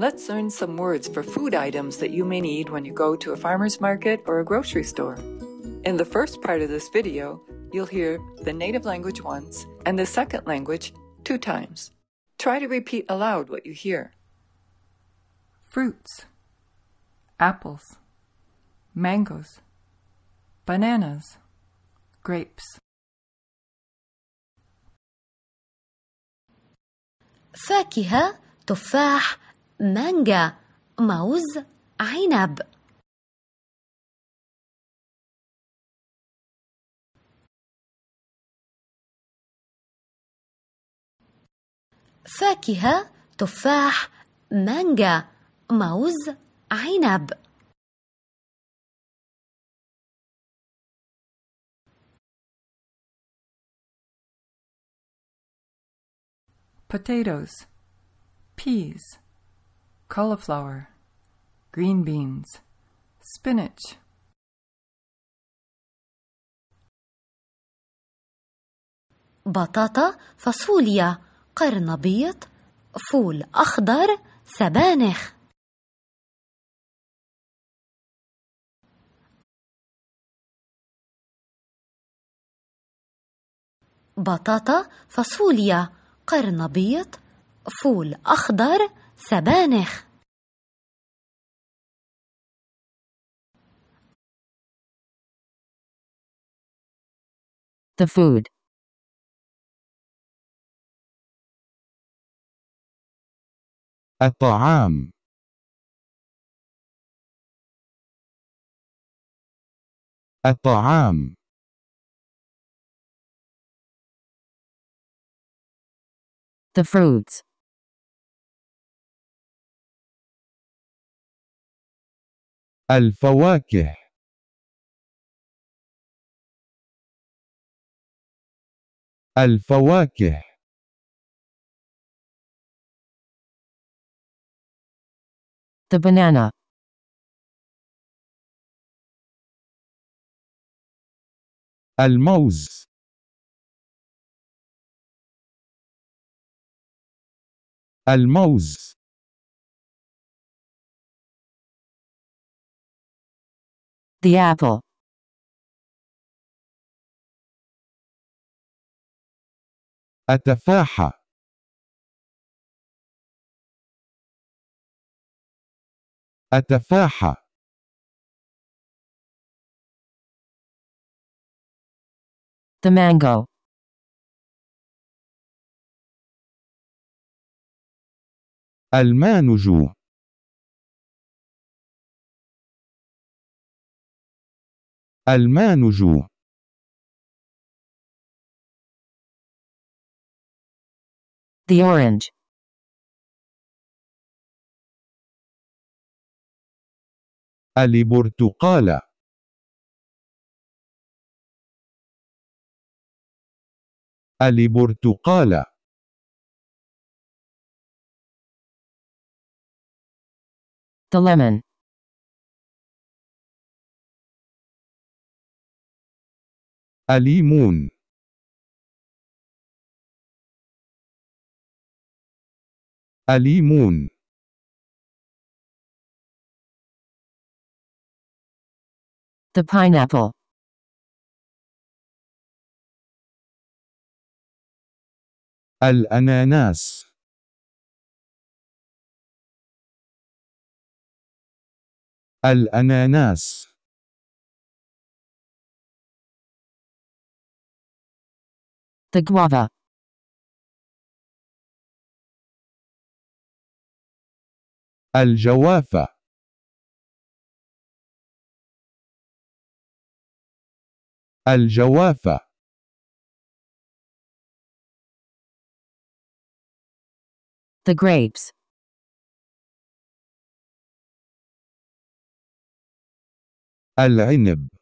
Let's learn some words for food items that you may need when you go to a farmer's market or a grocery store. In the first part of this video, you'll hear the native language once and the second language two times. Try to repeat aloud what you hear. Fruits, apples, mangoes, bananas, grapes. فاكهة تفاح مانجا موز عنب فاكهة تفاح مانجا موز عنب potatoes peas cauliflower, green beans, spinach. بطاطا فاصوليا قرنبيط، فول أخضر سبانخ بطاطا فاصوليا قرنبيط، فول أخضر سبانخ The food الطعام الطعام The fruits الفواكه الفواكه the banana الموز الموز The apple. التفاحة التفاحة The mango. المانجو. المانج The orange. البرتقالة البرتقالة The lemon. أليمون أليمون The pineapple. الأناناس الأناناس The guava. الجوافة الجوافة The grapes. العنب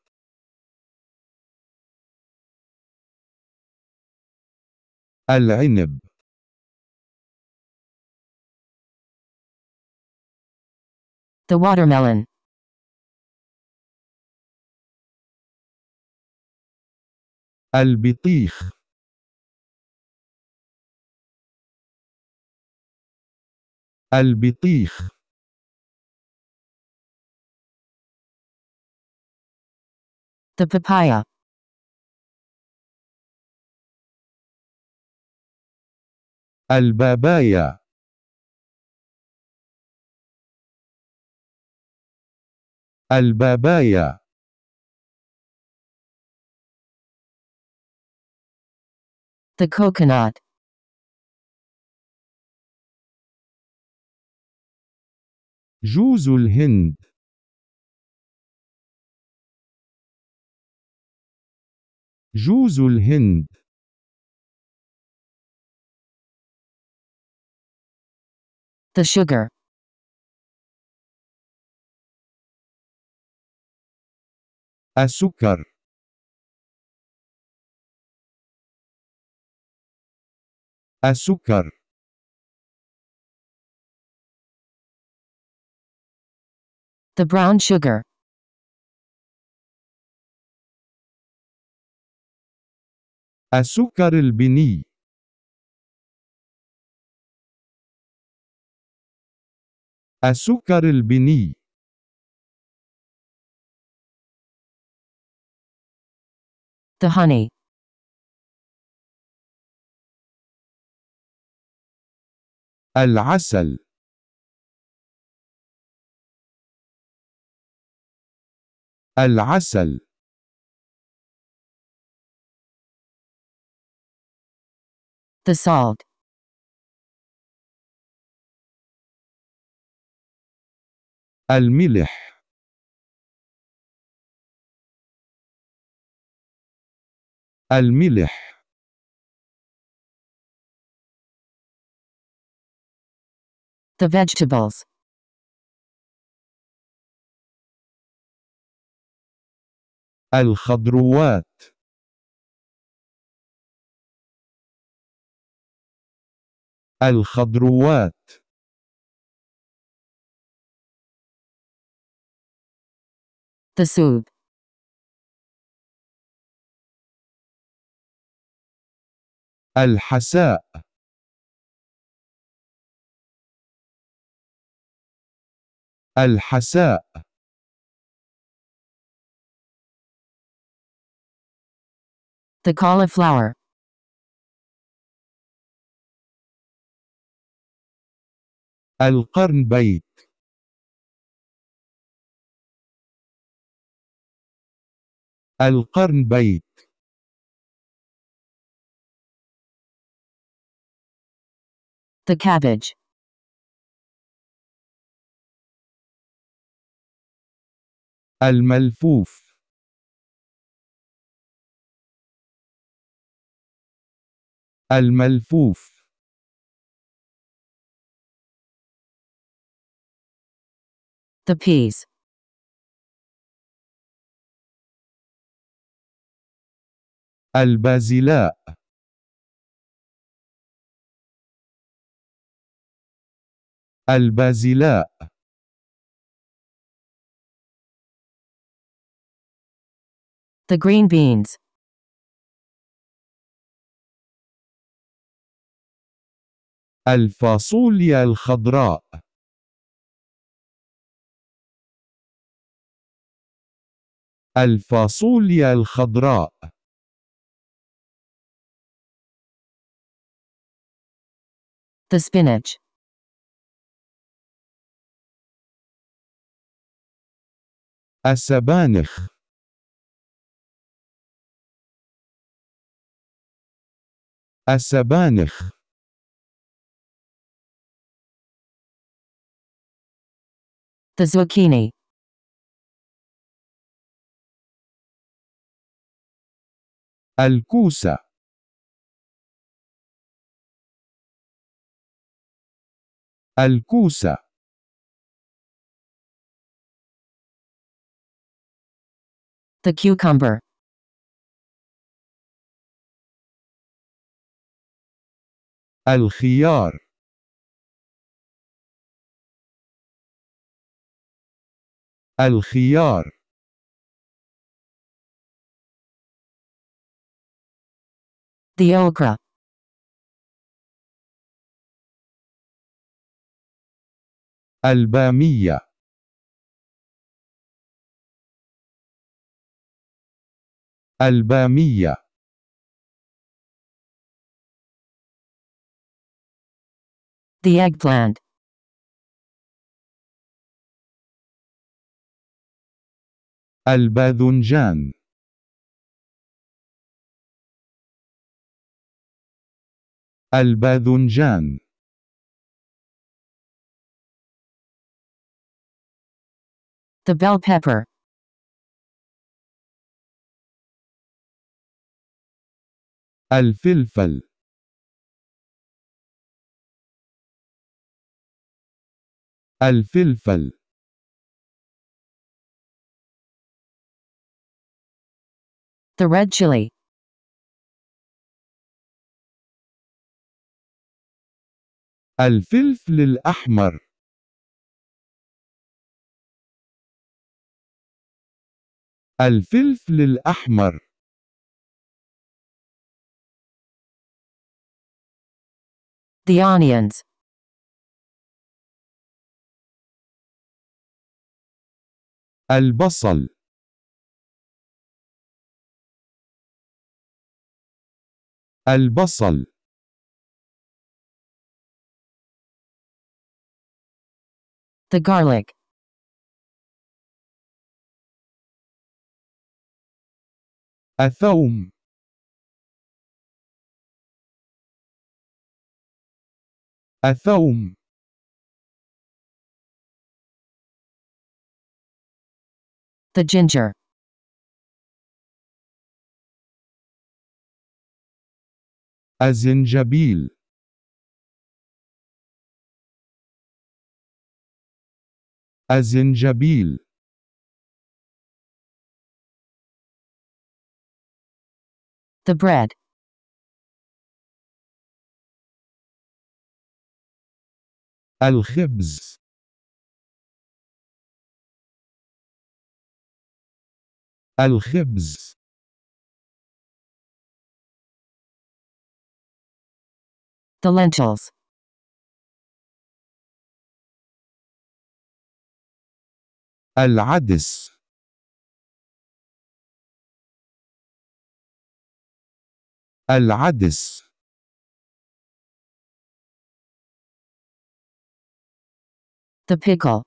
العنب The watermelon. البطيخ البطيخ The papaya. البابايا البابايا The coconut. جوز الهند جوز الهند The sugar. azúcar, azúcar, The brown sugar. el bini. السكر البني The honey. العسل العسل The salt. الملح الملح The vegetables. الخضروات الخضروات The soup. الحساء الحساء The cauliflower القرنبيت القرن بيت The cabbage. الملفوف الملفوف The peas. البازلاء البازلاء The green beans. الفاصوليا الخضراء الفاصوليا الخضراء The spinach. السبانخ السبانخ The zucchini. الكوسه Alcusa. The cucumber. الخيار. الخيار. The okra. البامية البامية The eggplant الباذنجان الباذنجان The bell pepper. الفلفل الفلفل The red chili. الفلفل الأحمر الفلفل الأحمر The onions البصل البصل The garlic الثوم الثوم The ginger. الزنجبيل الزنجبيل the bread. الخبز الخبز the lentils العدس العدس the pickle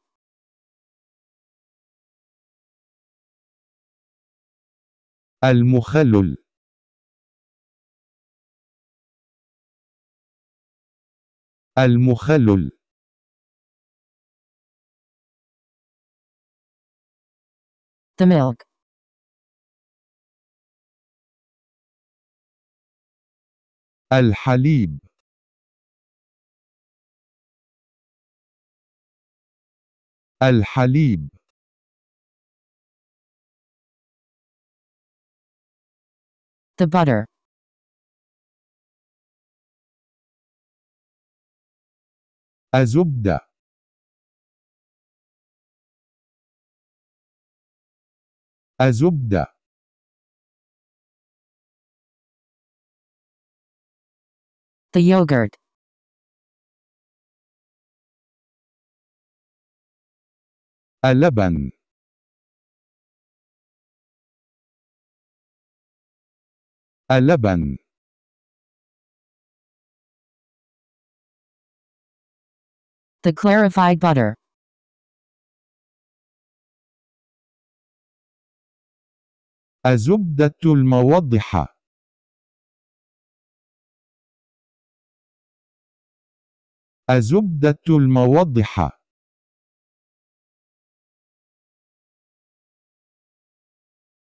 المخلل المخلل the milk الحليب الحليب the butter الزبدة الزبدة The yogurt اللبن اللبن The clarified butter الزبدة الموضحة الزبدة الموضحة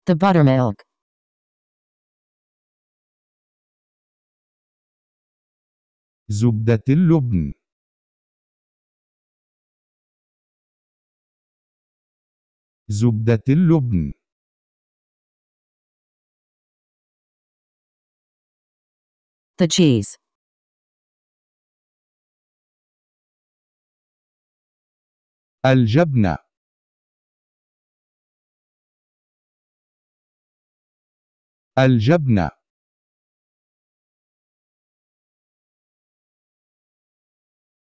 The buttermilk. زبدة اللبن زبدة اللبن The cheese. الجبنة الجبنة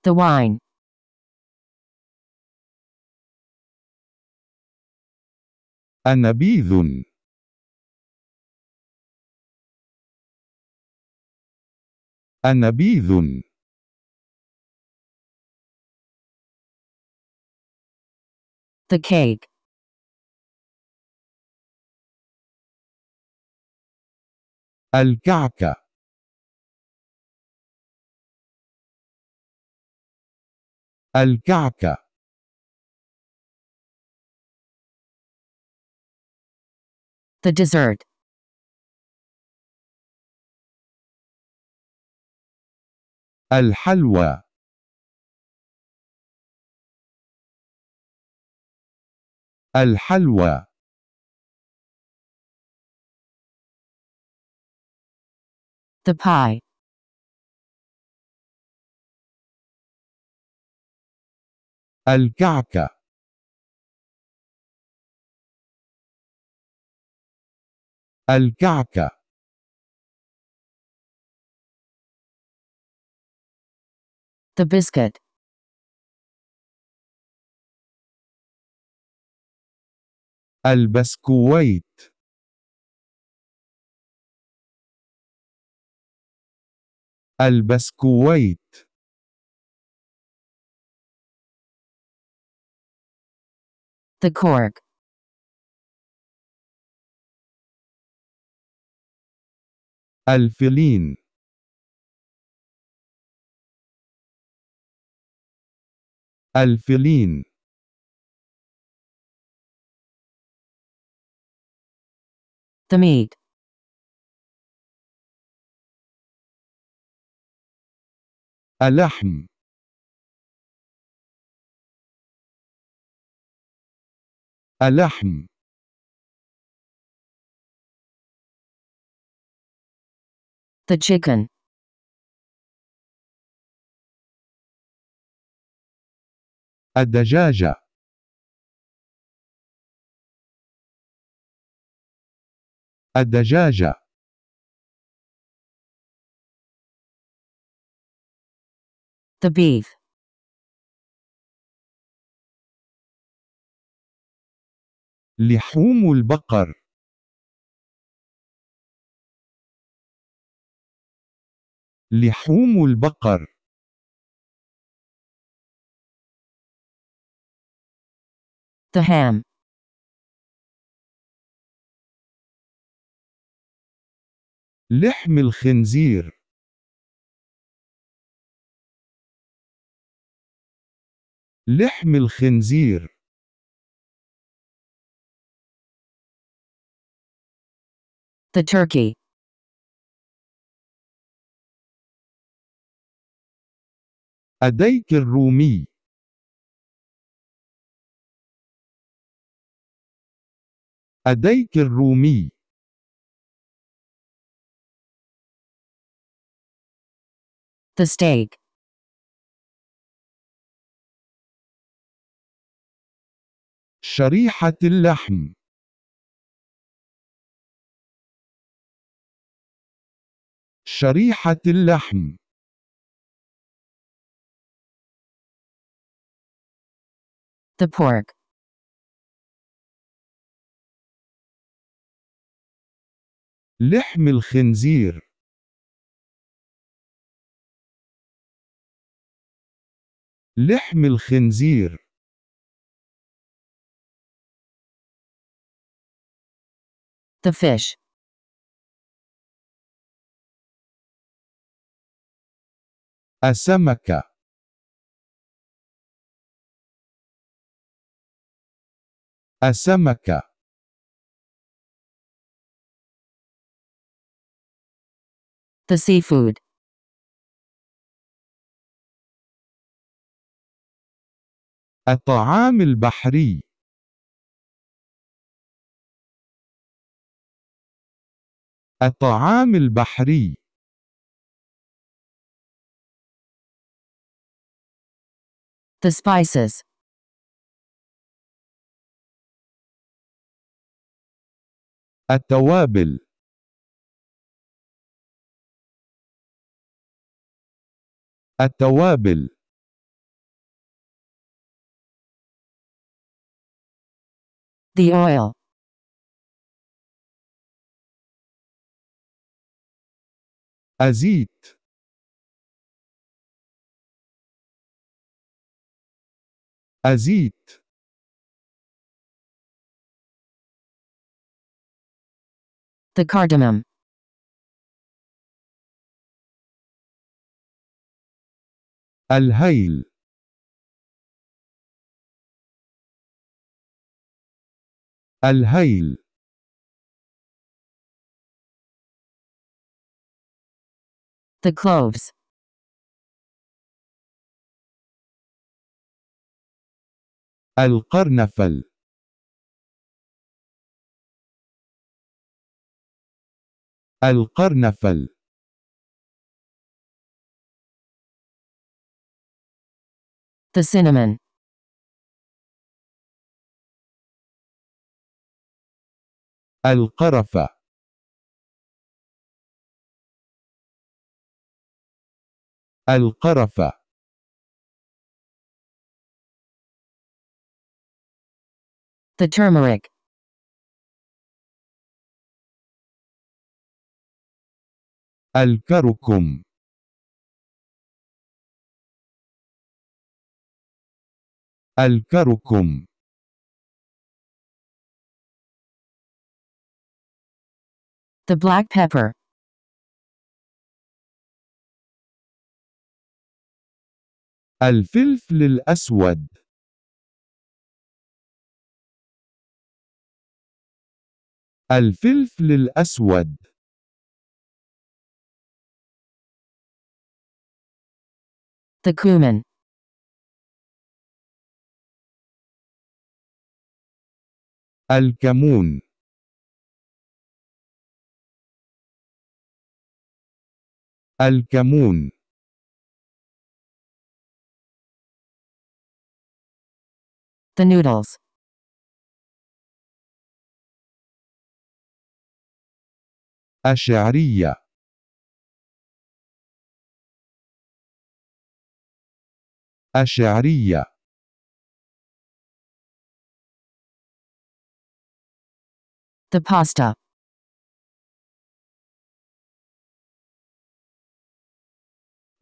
The wine. النبيذ النبيذ The cake. الكعكة الكعكة The dessert. الحلوى الحلوى the pie الكعكة الكعكة the biscuit البسكويت البسكويت The cork. الفلين الفلين The meat. اللحم اللحم The chicken. الدجاجة الدجاجة The beef. لحوم البقر لحوم البقر The ham. لحم الخنزير لحم الخنزير The turkey. الديك الرومي أديك الرومي The steak. شريحة اللحم شريحة اللحم The pork. لحم الخنزير لحم الخنزير The fish. السمكة السمكة The seafood. الطعام البحري الطعام البحري The spices التوابل التوابل The oil الزيت الزيت The cardamom الهيل الهيل The cloves. القرنفل القرنفل The cinnamon القرفة القرفة The turmeric الكركم الكركم The black pepper. الفلفل الأسود. الفلفل الأسود. The cumin. الكمون الكمون The noodles. الشعرية الشعرية The pasta.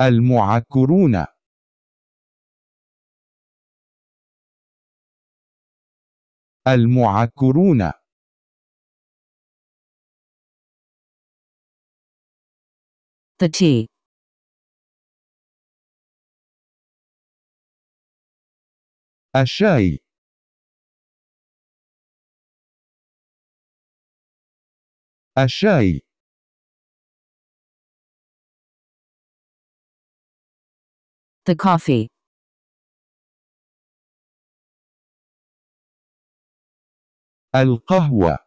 المعكرون المعكرون The T الشاي الشاي The coffee. القهوة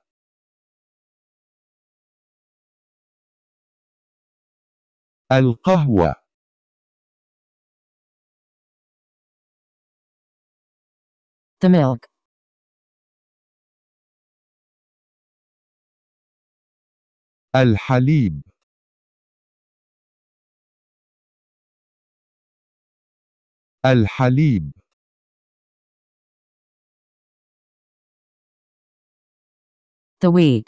القهوة The milk. الحليب الحليب the wheat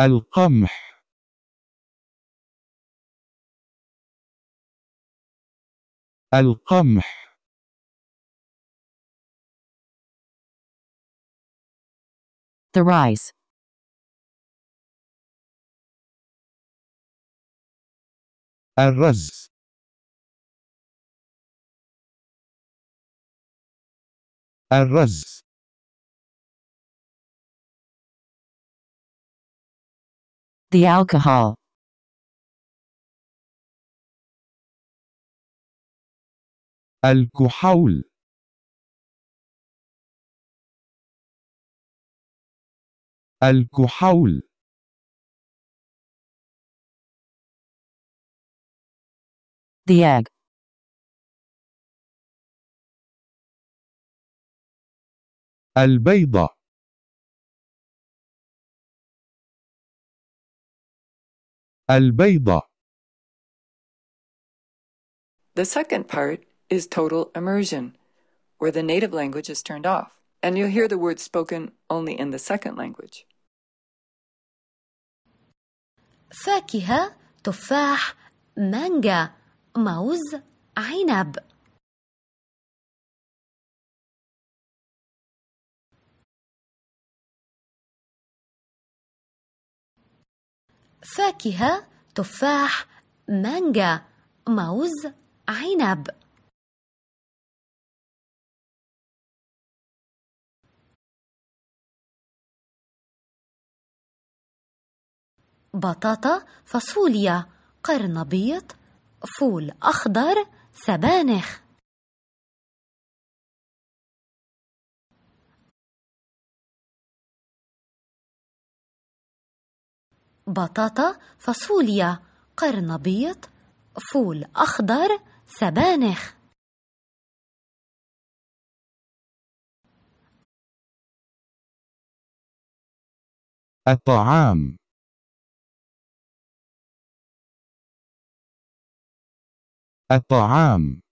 القمح القمح the rice الرز الرز The alcohol. الكحول الكحول the egg. البيضة البيضة The second part is total immersion, where the native language is turned off, and you'll hear the words spoken only in the second language. فاكهة تفاح مانجا موز عنب فاكهة تفاح مانجا موز عنب بطاطا فاصوليا قرنبيط فول أخضر سبانخ بطاطا فاصوليا قرنبيط فول أخضر سبانخ الطعام الطعام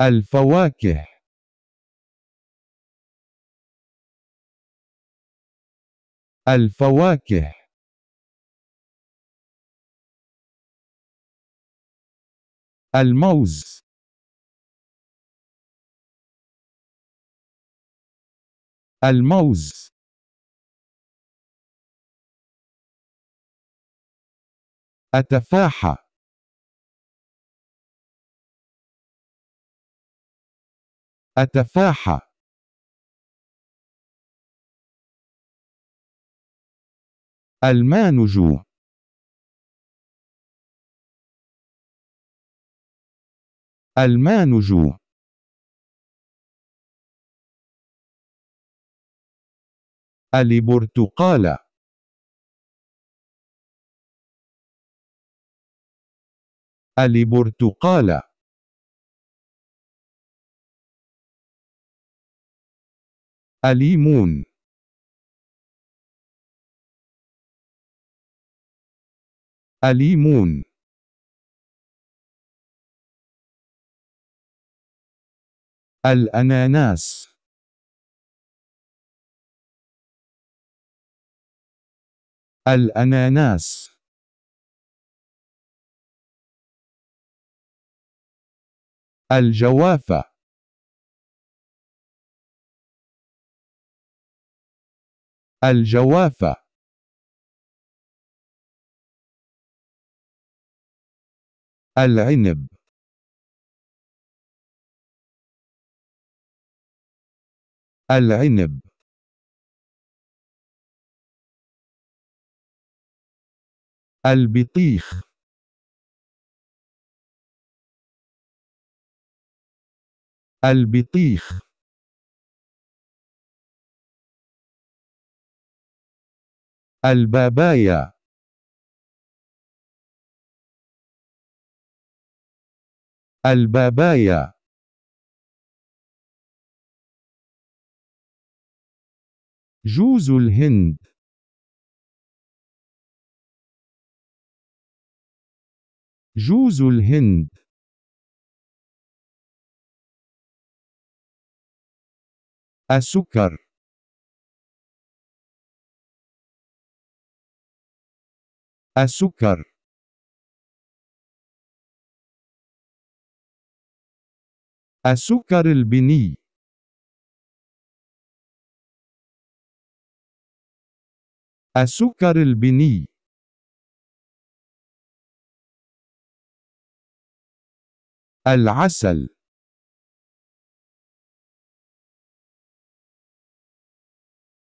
الفواكه الفواكه الموز الموز أتفاحة أتفاحة المانج المانج البرتقالة البرتقالة الليمون الليمون الأناناس الأناناس الجوافة الجوافة العنب العنب البطيخ البطيخ البابايا البابايا جوز الهند جوز الهند السكر السكر السكر البني السكر البني العسل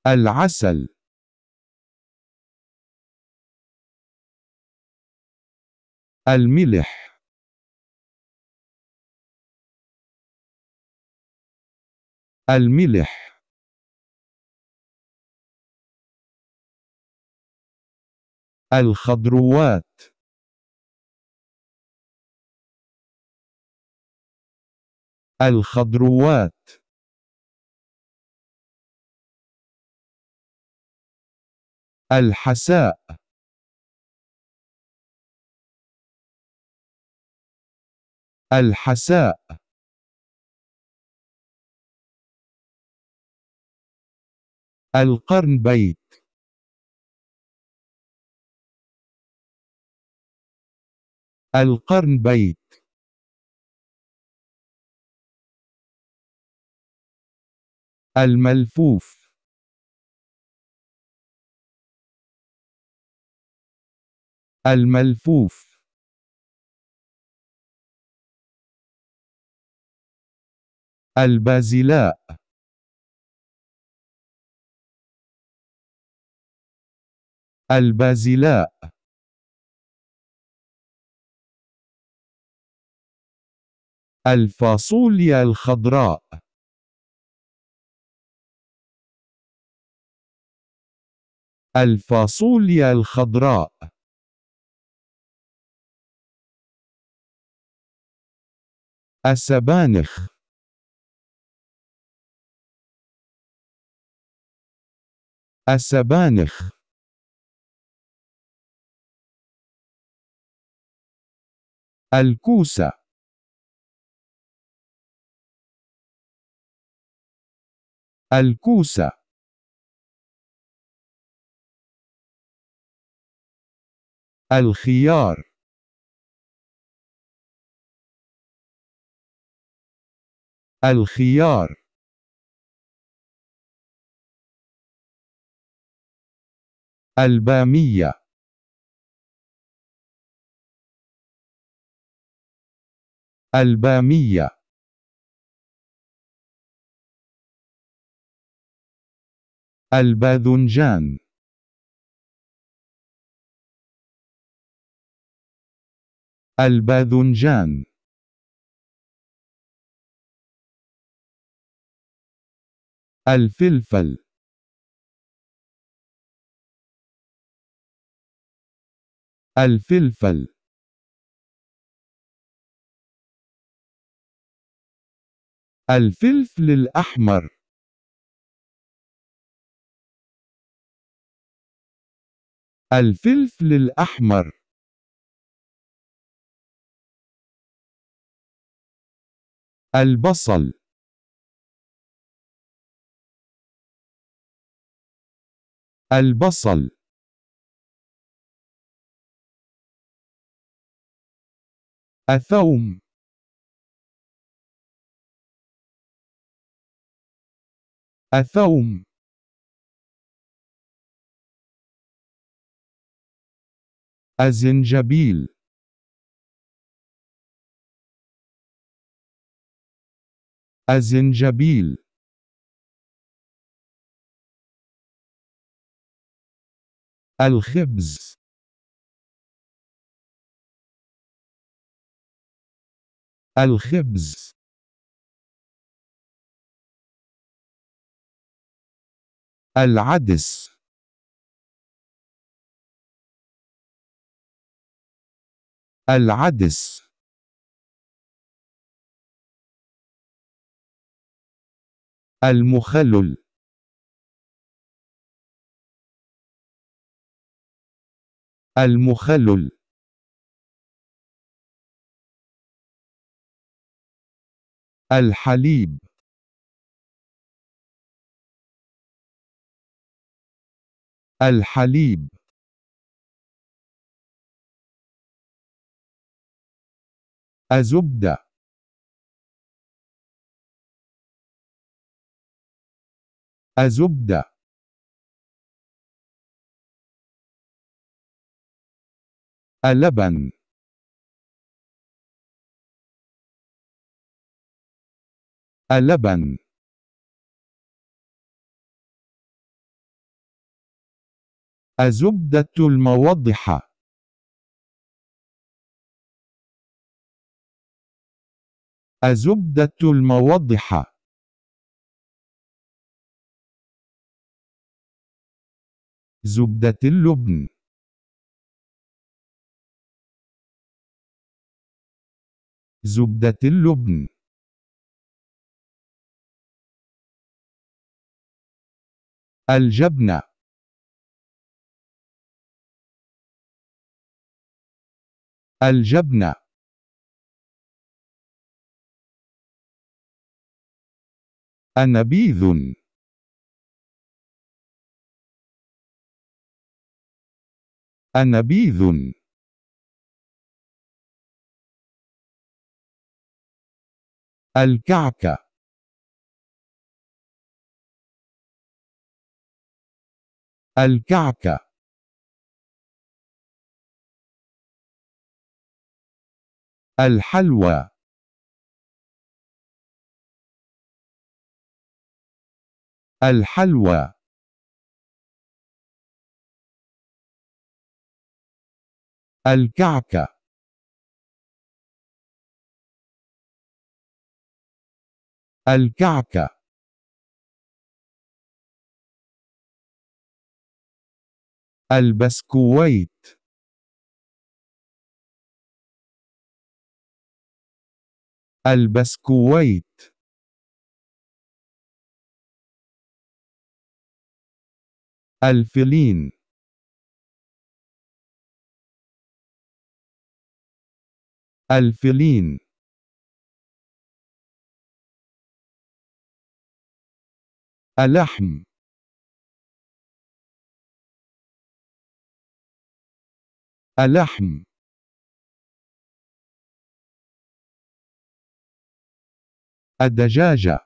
العسل الملح الملح الخضروات الخضروات الحساء الحساء القرن بيت القرن بيت الملفوف الملفوف البازلاء البازلاء الفاصوليا الخضراء الفاصوليا الخضراء السبانخ السبانخ الكوسة الكوسة الخيار الخيار البامية البامية الباذنجان الباذنجان الفلفل الفلفل الفلفل الأحمر الفلفل الأحمر البصل البصل الثوم الثوم الزنجبيل الزنجبيل الخبز الخبز العدس العدس المخلل المخلل الحليب الحليب الزبدة الزبدة اللبن اللبن الزبدة الموضحة الزبدة الموضحة زبدة اللبن زبدة اللبن الجبنة الجبنة النبيذ أنابيذ الكعكة الكعكة الحلوى الحلوى الكعكة الكعكة البسكويت البسكويت الفلين الفلين اللحم اللحم الدجاجة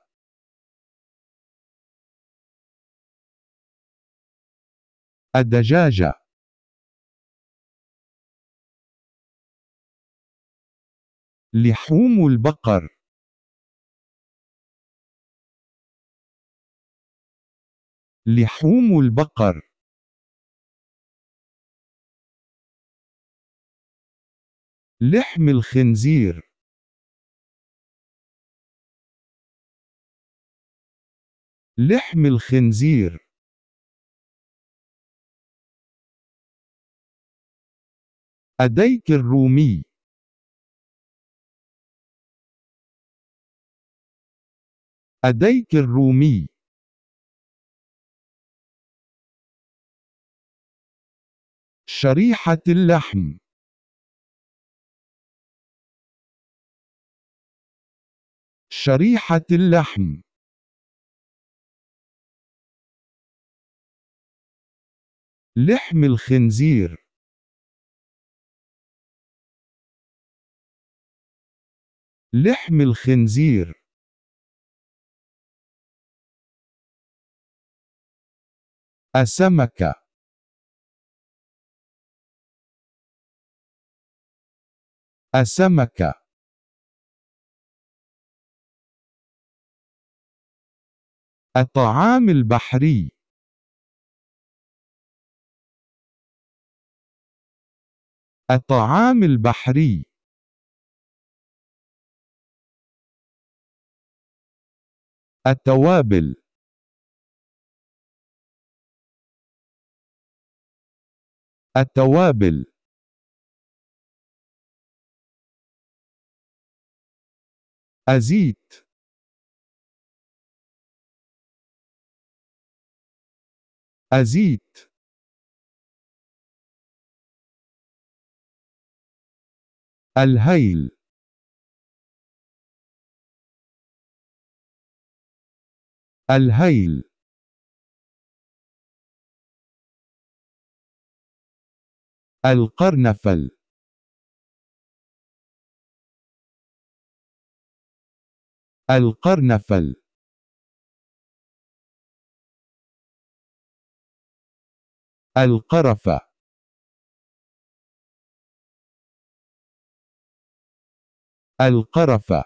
الدجاجة لحوم البقر لحوم البقر لحم الخنزير لحم الخنزير أديك الرومي أديك الرومي شريحة اللحم شريحة اللحم لحم الخنزير لحم الخنزير السمكه السمكة الطعام البحري الطعام البحري التوابل التوابل أزيد أزيد الهيل الهيل القرنفل القرنفل القرفة القرفة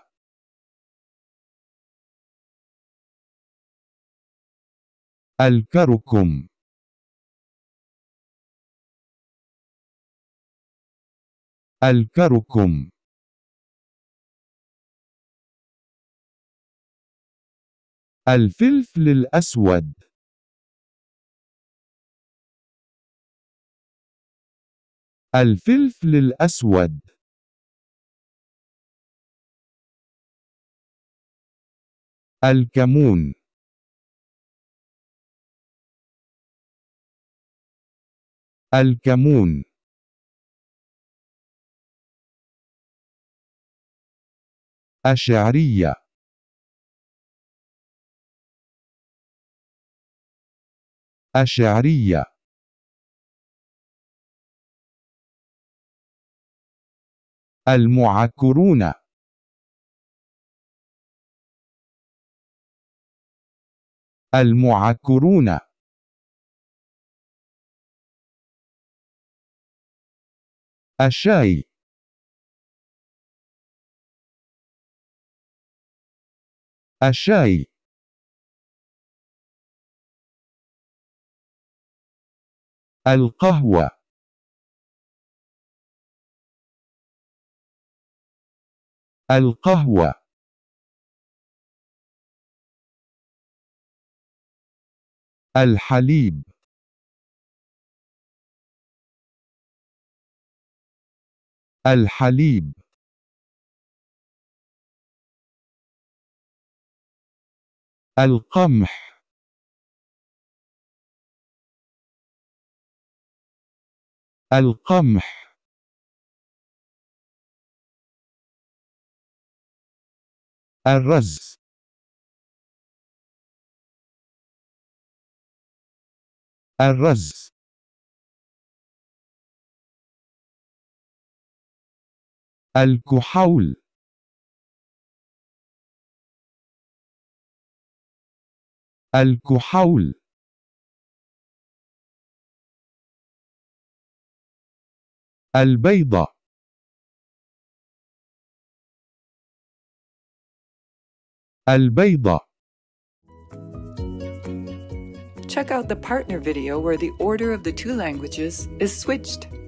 الكركم الكركم الفلفل الأسود الفلفل الأسود الكمون الكمون أشعرية أشعرية المعكرون المعكرون الشاي الشاي القهوة القهوة الحليب الحليب القمح القمح الرز الرز الكحول الكحول البيضة البيضة Check out the partner video where the order of the two languages is switched.